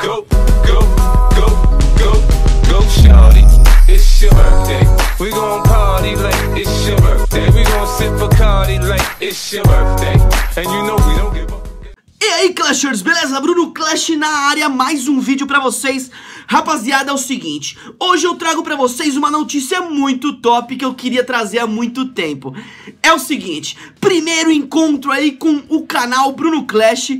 Go, go, go, go, go, shawty. It's your birthday. We gon' party like it's your birthday. We gon' sip cardi like it's your birthday. And you know we don't give up. E aí, Clashers, beleza? Bruno Clash na área, mais um vídeo pra vocês. Rapaziada, é o seguinte, hoje eu trago pra vocês uma notícia muito top que eu queria trazer há muito tempo. É o seguinte, primeiro encontro aí com o canal Bruno Clash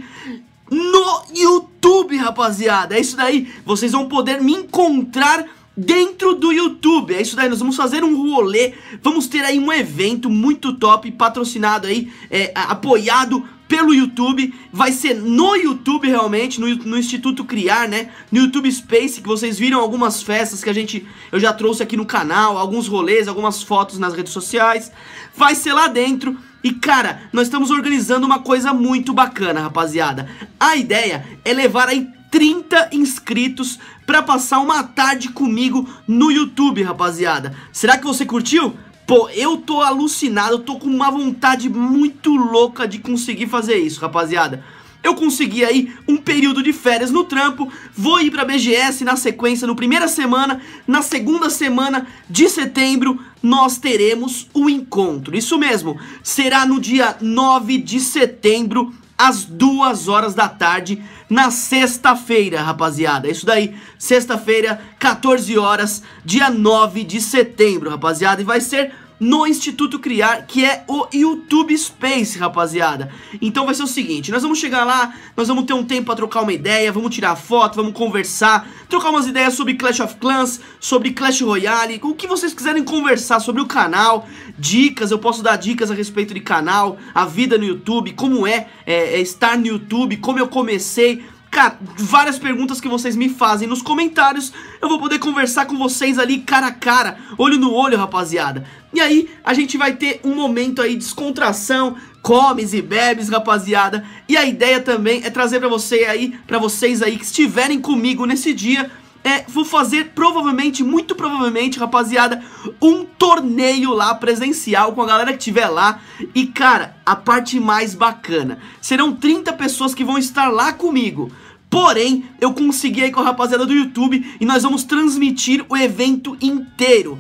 no YouTube, rapaziada. É isso daí, vocês vão poder me encontrar dentro do YouTube. É isso daí, nós vamos fazer um rolê, vamos ter aí um evento muito top, patrocinado aí, é, apoiado pelo YouTube, vai ser no YouTube realmente, no, no, Instituto Criar, né, no YouTube Space, que vocês viram algumas festas que a gente, eu já trouxe aqui no canal, alguns rolês, algumas fotos nas redes sociais, vai ser lá dentro, e cara, nós estamos organizando uma coisa muito bacana, rapaziada, a ideia é levar aí 30 inscritos para passar uma tarde comigo no YouTube, rapaziada. Será que você curtiu? Pô, eu tô alucinado, eu tô com uma vontade muito louca de conseguir fazer isso, rapaziada. Eu consegui aí um período de férias no trampo, vou ir pra BGS na sequência, no primeira semana, na segunda semana de setembro, nós teremos o encontro. Isso mesmo, será no dia 9 de setembro às duas horas da tarde na sexta-feira, rapaziada. Isso daí, sexta-feira, 14 horas, dia 9 de setembro, rapaziada. E vai ser no Instituto Criar, que é o YouTube Space, rapaziada. Então vai ser o seguinte, nós vamos chegar lá, nós vamos ter um tempo pra trocar uma ideia, vamos tirar foto, vamos conversar, trocar umas ideias sobre Clash of Clans, sobre Clash Royale, o que vocês quiserem conversar sobre o canal, dicas, eu posso dar dicas a respeito de canal, a vida no YouTube, como é, é, é estar no YouTube, como eu comecei cara, várias perguntas que vocês me fazem nos comentários, eu vou poder conversar com vocês ali cara a cara, olho no olho, rapaziada. E aí, a gente vai ter um momento aí de descontração, comes e bebes, rapaziada. E a ideia também é trazer para você aí, para vocês aí que estiverem comigo nesse dia, é, vou fazer provavelmente, muito provavelmente, rapaziada, um torneio lá presencial com a galera que tiver lá. E cara, a parte mais bacana, serão 30 pessoas que vão estar lá comigo. Porém, eu consegui aí com a rapaziada do YouTube e nós vamos transmitir o evento inteiro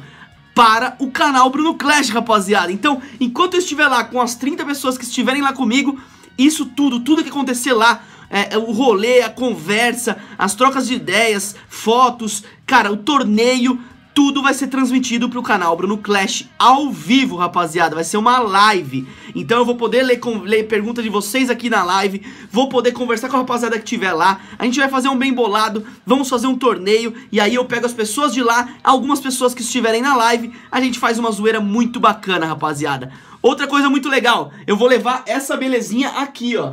para o canal Bruno Clash, rapaziada. Então, enquanto eu estiver lá com as 30 pessoas que estiverem lá comigo, isso tudo, tudo que acontecer lá, é, é, o rolê, a conversa, as trocas de ideias, fotos, cara, o torneio, tudo vai ser transmitido pro canal Bruno Clash ao vivo, rapaziada. Vai ser uma live. Então eu vou poder ler, ler perguntas de vocês aqui na live. Vou poder conversar com a rapaziada que tiver lá. A gente vai fazer um bem bolado. Vamos fazer um torneio. E aí eu pego as pessoas de lá, algumas pessoas que estiverem na live. A gente faz uma zoeira muito bacana, rapaziada. Outra coisa muito legal. Eu vou levar essa belezinha aqui, ó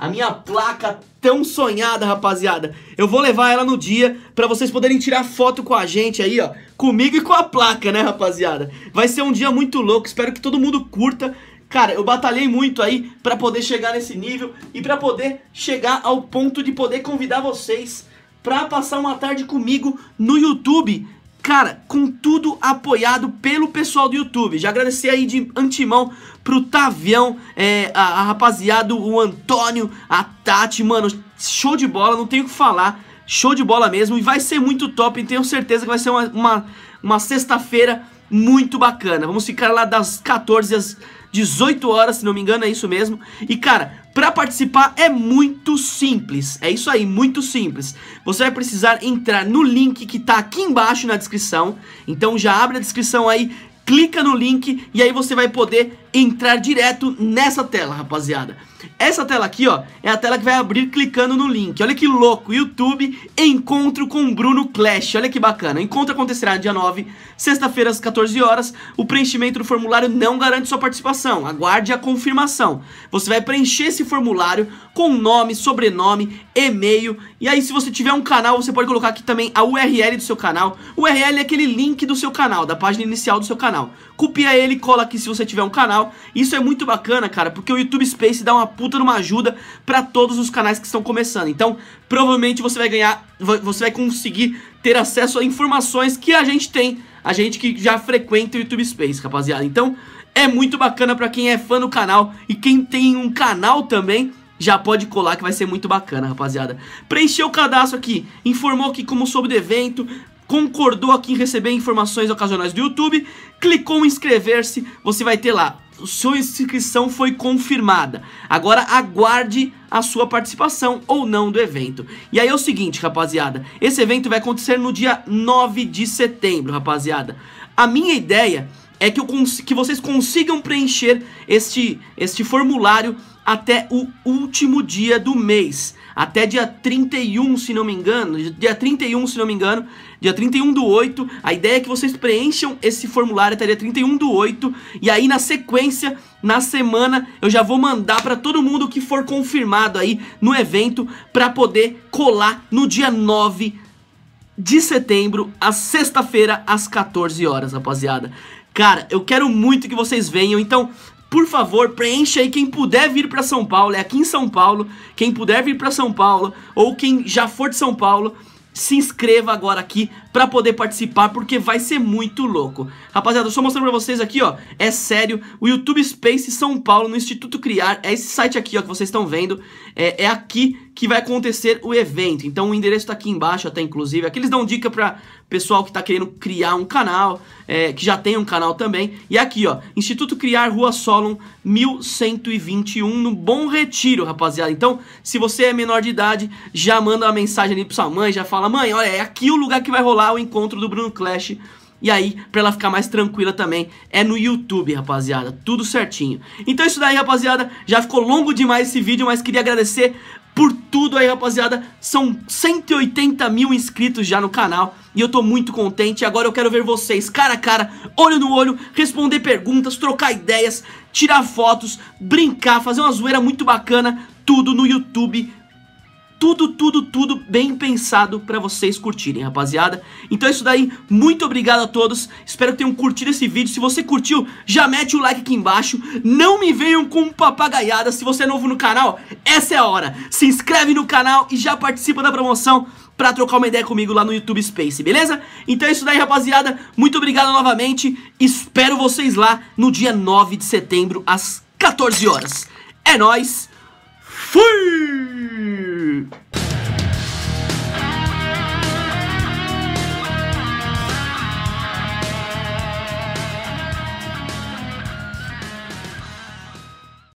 a minha placa tão sonhada, rapaziada. Eu vou levar ela no dia pra vocês poderem tirar foto com a gente aí, ó. Comigo e com a placa, né, rapaziada? Vai ser um dia muito louco, espero que todo mundo curta. Cara, eu batalhei muito aí pra poder chegar nesse nível e pra poder chegar ao ponto de poder convidar vocês pra passar uma tarde comigo no YouTube Cara, com tudo apoiado pelo pessoal do YouTube. Já agradecer aí de antemão pro Tavião, é, a, a rapaziada, o Antônio, a Tati, mano, show de bola, não tenho o que falar. Show de bola mesmo e vai ser muito top. E tenho certeza que vai ser uma, uma, uma sexta-feira muito bacana. Vamos ficar lá das 14 às 18 horas, se não me engano, é isso mesmo. E cara, para participar é muito simples. É isso aí, muito simples. Você vai precisar entrar no link que tá aqui embaixo na descrição. Então já abre a descrição aí, clica no link e aí você vai poder entrar direto nessa tela, rapaziada. Essa tela aqui, ó, é a tela que vai abrir clicando no link. Olha que louco, YouTube, encontro com Bruno Clash. Olha que bacana. Encontro acontecerá dia 9, sexta-feira às 14 horas. O preenchimento do formulário não garante sua participação. Aguarde a confirmação. Você vai preencher esse formulário com nome, sobrenome, e-mail. E aí, se você tiver um canal, você pode colocar aqui também a URL do seu canal. O URL é aquele link do seu canal, da página inicial do seu canal. Copia ele, cola aqui se você tiver um canal canal. Isso é muito bacana, cara, porque o YouTube Space dá uma puta numa ajuda pra todos os canais que estão começando. Então, provavelmente você vai ganhar, você vai conseguir ter acesso a informações que a gente tem, a gente que já frequenta o YouTube Space, rapaziada. Então, é muito bacana pra quem é fã do canal e quem tem um canal também já pode colar que vai ser muito bacana, rapaziada. Preencheu o cadastro aqui, informou que como soube do evento, concordou aqui em receber informações ocasionais do YouTube, clicou em inscrever-se, você vai ter lá sua inscrição foi confirmada. Agora aguarde a sua participação ou não do evento. E aí é o seguinte, rapaziada, esse evento vai acontecer no dia 9 de setembro, rapaziada. A minha ideia é que, eu que vocês consigam preencher este, este formulário até o último dia do mês até dia 31, se não me engano, dia 31, se não me engano, dia 31 do 8, a ideia é que vocês preencham esse formulário até dia 31 do 8, e aí na sequência, na semana, eu já vou mandar para todo mundo que for confirmado aí no evento, para poder colar no dia 9 de setembro, a sexta-feira, às 14 horas, rapaziada. Cara, eu quero muito que vocês venham, então por favor, preencha aí quem puder vir para São Paulo, é aqui em São Paulo. Quem puder vir para São Paulo ou quem já for de São Paulo, se inscreva agora aqui pra poder participar, porque vai ser muito louco. Rapaziada, só mostrando pra vocês aqui, ó, é sério, o YouTube Space São Paulo, no Instituto Criar, é esse site aqui, ó, que vocês estão vendo, é, é aqui que vai acontecer o evento. Então o endereço tá aqui embaixo até, inclusive. Aqui eles dão dica pra pessoal que tá querendo criar um canal, é, que já tem um canal também. E aqui, ó, Instituto Criar Rua Solon 1121, no Bom Retiro, rapaziada. Então, se você é menor de idade, já manda uma mensagem ali pra sua mãe, já fala, mãe, olha, é aqui o lugar que vai rolar rolar o encontro do Bruno Clash e aí, pra ela ficar mais tranquila também, é no YouTube, rapaziada. Tudo certinho. Então é isso daí, rapaziada. Já ficou longo demais esse vídeo, mas queria agradecer por tudo aí, rapaziada. São 180 mil inscritos já no canal. E eu tô muito contente. Agora eu quero ver vocês cara a cara, olho no olho, responder perguntas, trocar ideias, tirar fotos, brincar, fazer uma zoeira muito bacana. Tudo no YouTube tudo, tudo, tudo bem pensado para vocês curtirem, rapaziada. Então é isso daí, muito obrigado a todos, espero que tenham curtido esse vídeo. Se você curtiu, já mete o like aqui embaixo. Não me venham com papagaiada, se você é novo no canal, essa é a hora. Se inscreve no canal e já participa da promoção pra trocar uma ideia comigo lá no YouTube Space, beleza? Então é isso daí, rapaziada. Muito obrigado novamente. Espero vocês lá no dia 9 de setembro, às 14 horas. É nóis! ファイ